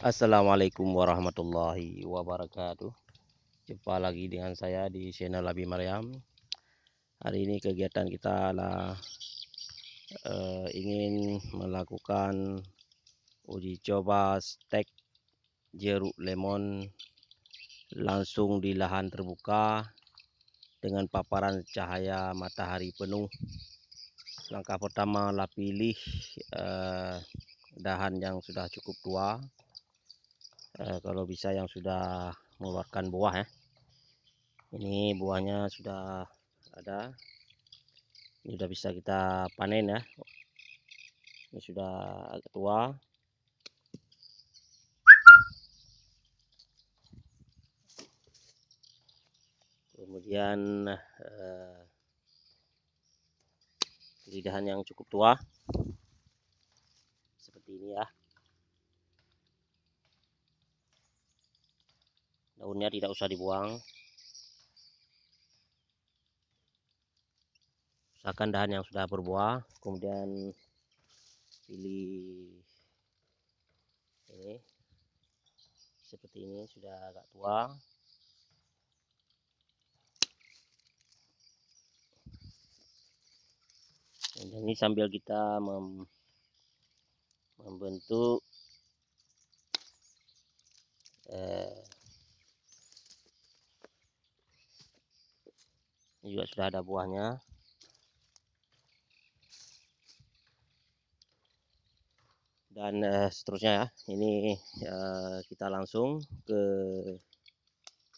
Assalamualaikum warahmatullahi wabarakatuh Jumpa lagi dengan saya di channel Labi Maryam Hari ini kegiatan kita adalah uh, Ingin melakukan uji coba stek jeruk lemon Langsung di lahan terbuka Dengan paparan cahaya matahari penuh Langkah pertama lah pilih uh, eh, dahan yang sudah cukup tua eh, kalau bisa yang sudah mengeluarkan buah ya ini buahnya sudah ada ini sudah bisa kita panen ya ini sudah agak tua kemudian eh, lidahan yang cukup tua seperti ini ya daunnya tidak usah dibuang usahakan dahan yang sudah berbuah kemudian pilih ini seperti ini sudah agak tua dan ini sambil kita mem membentuk eh, juga sudah ada buahnya dan eh, seterusnya ya ini eh, kita langsung ke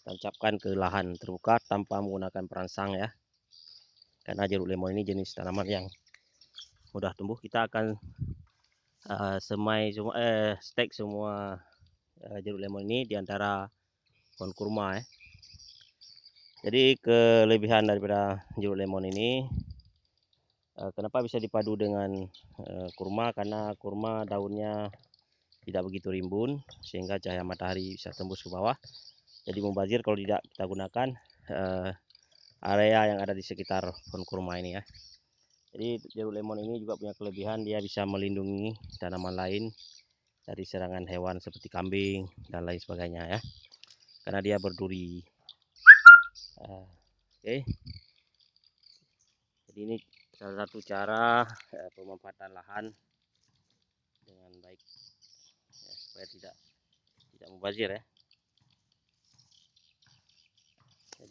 tancapkan ke lahan terbuka tanpa menggunakan perangsang ya karena jeruk lemon ini jenis tanaman yang mudah tumbuh kita akan uh, semai semua eh stek semua uh, jeruk lemon ini diantara antara pohon kurma ya jadi kelebihan daripada jeruk lemon ini eh, kenapa bisa dipadu dengan eh, kurma karena kurma daunnya tidak begitu rimbun sehingga cahaya matahari bisa tembus ke bawah jadi membazir kalau tidak kita gunakan eh, area yang ada di sekitar pohon kurma ini ya jadi jeruk lemon ini juga punya kelebihan dia bisa melindungi tanaman lain dari serangan hewan seperti kambing dan lain sebagainya ya karena dia berduri Eh, oke. Okay. Jadi ini salah satu cara ya, pemanfaatan lahan dengan baik ya, supaya tidak tidak mubazir ya.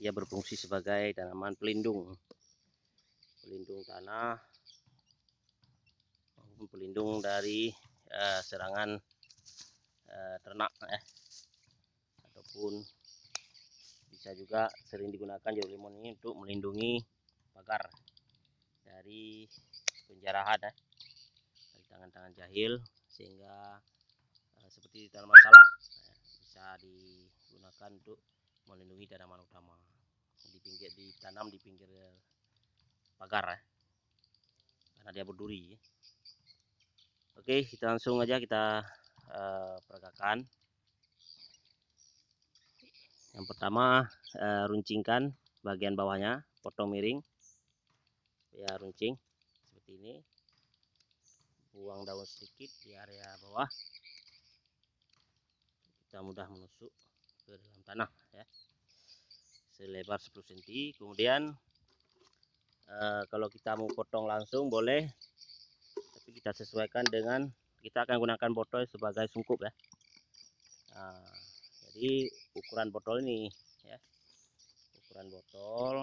Dia berfungsi sebagai tanaman pelindung, pelindung tanah maupun pelindung dari uh, serangan uh, ternak ya ataupun bisa juga sering digunakan jeruk lemon ini untuk melindungi pagar dari penjarahan eh, dari tangan-tangan jahil sehingga eh, seperti tanaman salak eh, ya. bisa digunakan untuk melindungi tanaman utama di pinggir ditanam di pinggir pagar ya karena dia berduri eh. oke kita langsung aja kita eh, peragakan yang pertama eh, runcingkan bagian bawahnya potong miring ya runcing seperti ini buang daun sedikit di area bawah kita mudah menusuk ke dalam tanah ya selebar 10 cm kemudian eh, kalau kita mau potong langsung boleh tapi kita sesuaikan dengan kita akan gunakan botol sebagai sungkup ya nah, jadi ukuran botol ini ya ukuran botol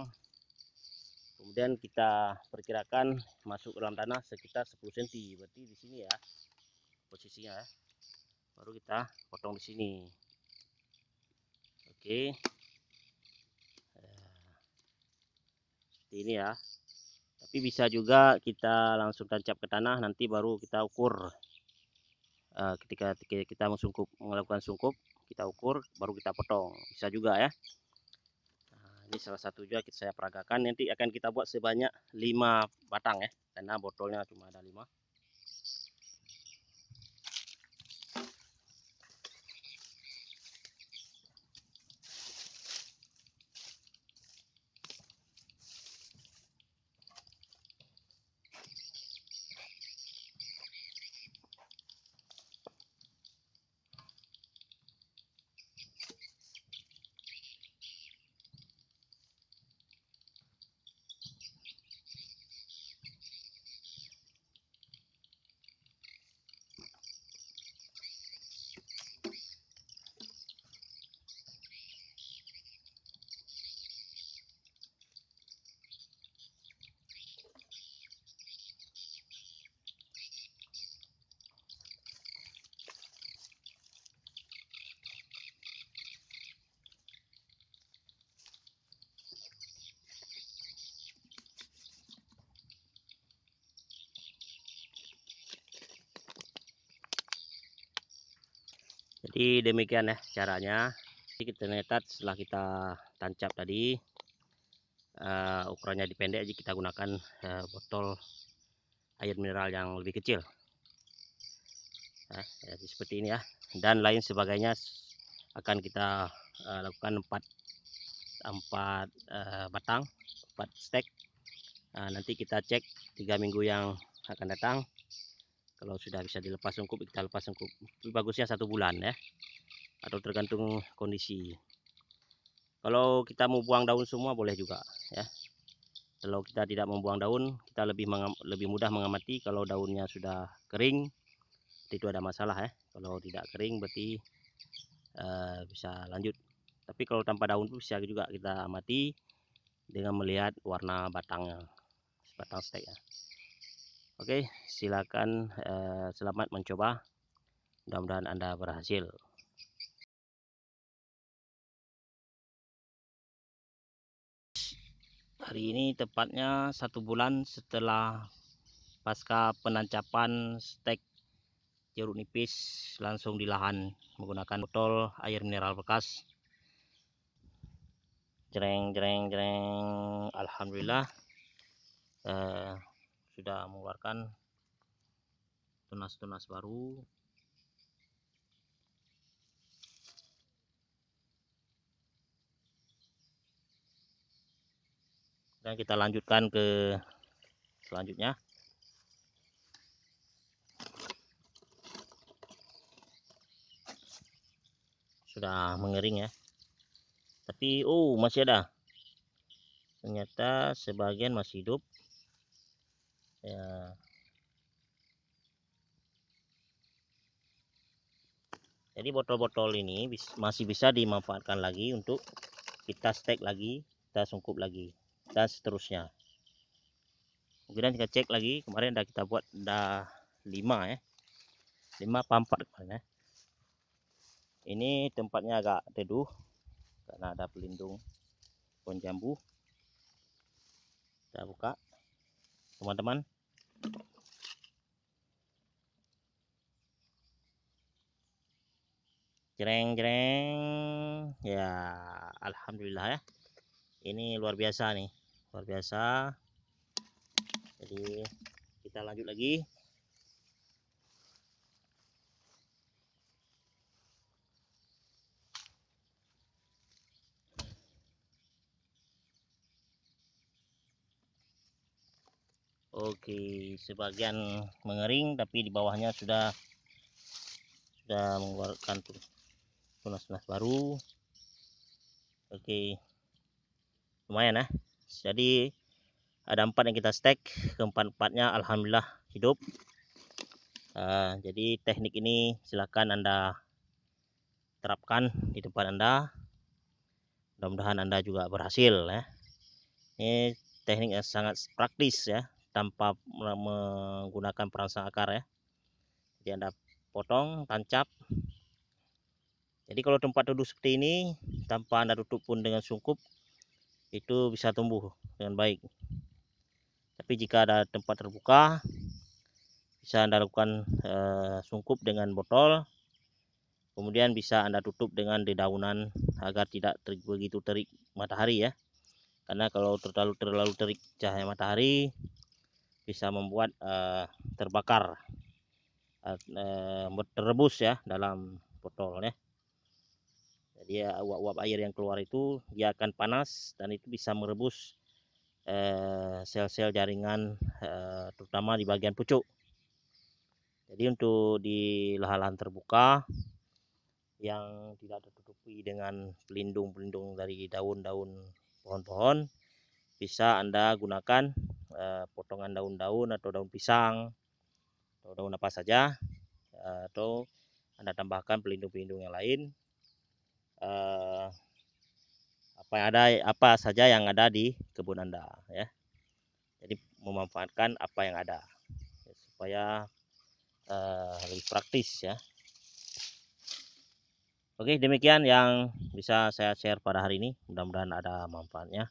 kemudian kita perkirakan masuk dalam tanah sekitar 10 cm berarti di sini ya posisinya baru kita potong di sini oke eh, seperti ini ya tapi bisa juga kita langsung tancap ke tanah nanti baru kita ukur eh, ketika kita melakukan sungkup kita ukur baru kita potong bisa juga ya nah, ini salah satu juga kita saya peragakan nanti akan kita buat sebanyak 5 batang ya karena botolnya cuma ada 5 jadi demikian ya caranya jadi kita netat setelah kita tancap tadi uh, ukurannya dipendek aja kita gunakan uh, botol air mineral yang lebih kecil ya, seperti ini ya dan lain sebagainya akan kita uh, lakukan 4 empat uh, batang 4 stek uh, nanti kita cek tiga minggu yang akan datang kalau sudah bisa dilepas sungkup kita lepas sungkup bagusnya satu bulan ya atau tergantung kondisi kalau kita mau buang daun semua boleh juga ya kalau kita tidak membuang daun kita lebih lebih mudah mengamati kalau daunnya sudah kering itu ada masalah ya kalau tidak kering berarti uh, bisa lanjut tapi kalau tanpa daun bisa juga kita amati dengan melihat warna batangnya batang stek ya Oke, silakan eh, selamat mencoba. Mudah-mudahan Anda berhasil. Hari ini tepatnya satu bulan setelah pasca penancapan stek jeruk nipis langsung di lahan menggunakan botol air mineral bekas. Jereng, jereng, jereng. Alhamdulillah. Eh, sudah mengeluarkan tunas-tunas baru dan kita lanjutkan ke selanjutnya sudah mengering ya tapi oh masih ada ternyata sebagian masih hidup ya jadi botol-botol ini masih bisa dimanfaatkan lagi untuk kita stek lagi kita sungkup lagi dan seterusnya kemudian kita cek lagi kemarin udah kita buat udah 5 ya 5 pampat kemarin ya ini tempatnya agak teduh karena ada pelindung pohon jambu kita buka teman-teman jereng jereng ya alhamdulillah ya ini luar biasa nih luar biasa jadi kita lanjut lagi Oke, sebagian mengering tapi di bawahnya sudah sudah mengeluarkan tunas-tunas baru. Oke. Lumayan ya. Jadi ada empat yang kita stek, keempat-empatnya alhamdulillah hidup. Uh, jadi teknik ini silakan Anda terapkan di tempat Anda. Mudah-mudahan Anda juga berhasil ya. Ini teknik yang sangat praktis ya tanpa menggunakan perangsang akar ya jadi anda potong tancap jadi kalau tempat duduk seperti ini tanpa anda tutup pun dengan sungkup itu bisa tumbuh dengan baik tapi jika ada tempat terbuka bisa anda lakukan e, eh, sungkup dengan botol kemudian bisa anda tutup dengan dedaunan agar tidak ter, begitu terik matahari ya karena kalau terlalu terlalu terik cahaya matahari bisa membuat uh, terbakar uh, terebus ya dalam botolnya. jadi ya, uap-uap air yang keluar itu dia akan panas dan itu bisa merebus eh, sel-sel jaringan terutama di bagian pucuk jadi untuk di lahan-lahan terbuka yang tidak tertutupi dengan pelindung-pelindung dari daun-daun pohon-pohon bisa Anda gunakan eh, potongan daun-daun atau daun pisang atau daun apa saja eh, atau Anda tambahkan pelindung-pelindung yang lain eh, apa yang ada apa saja yang ada di kebun Anda ya. Jadi memanfaatkan apa yang ada ya, supaya eh, lebih praktis ya. Oke, demikian yang bisa saya share pada hari ini. Mudah-mudahan ada manfaatnya.